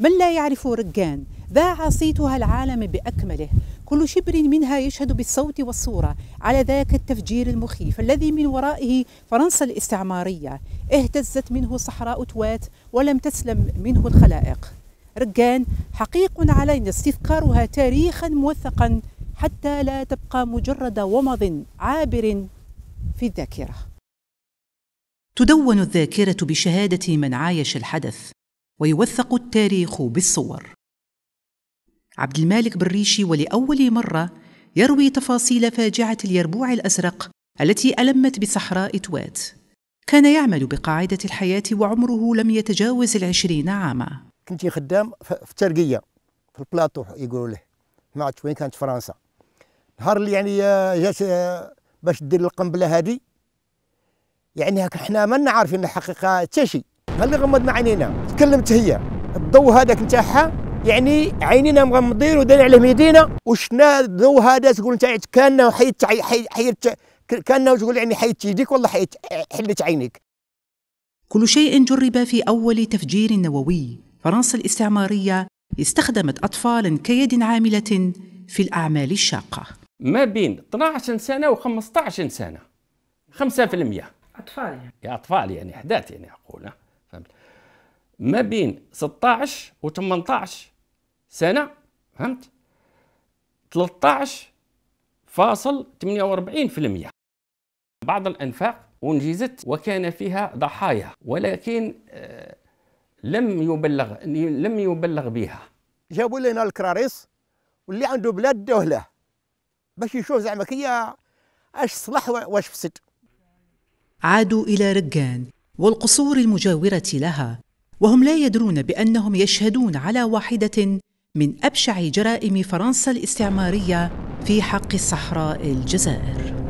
من لا يعرف رجان باع صيتها العالم بأكمله كل شبر منها يشهد بالصوت والصورة على ذاك التفجير المخيف الذي من ورائه فرنسا الاستعمارية اهتزت منه صحراء توات ولم تسلم منه الخلائق رجان حقيق علينا استذكارها تاريخا موثقا حتى لا تبقى مجرد ومض عابر في الذاكره تدون الذاكره بشهاده من عايش الحدث ويوثق التاريخ بالصور عبد المالك بريشي ولأول مرة يروي تفاصيل فاجعة اليربوع الأزرق التي ألمت بصحراء توات كان يعمل بقاعدة الحياة وعمره لم يتجاوز العشرين عاما كنت خدام في الترقية في البلاطو يقولوا له ما عرفت وين كانت فرنسا نهار اللي يعني آه، جات آه، باش دير القنبله هذه يعني حنا ما عارفين الحقيقه حتى شيء اللي غمضنا عينينا تكلمت هي الضوء هذاك نتاعها يعني عينينا مغمضين ودايرين على يدينا وشنا الضوء هذا تقول نتاع كان حيت حيت كان تقول يعني حيت يديك والله حيت حلت عينيك كل شيء جرب في اول تفجير نووي فرنسا الاستعماريه استخدمت اطفالا كيد عامله في الاعمال الشاقه ما بين 12 سنه و15 سنه 5% اطفال يعني اطفال يعني احداث يعني اقول فهمت ما بين 16 و 18 سنه فهمت 13 فاصل 48% بعض الانفاق انجزت وكان فيها ضحايا ولكن آه، لم يبلغ لم يبلغ بها جابوا لنا الكراريس واللي عنده بلاد دوله باش يشوف زعما كي اش صلح واش فسد عادوا الى رجان والقصور المجاوره لها وهم لا يدرون بانهم يشهدون على واحده من ابشع جرائم فرنسا الاستعماريه في حق صحراء الجزائر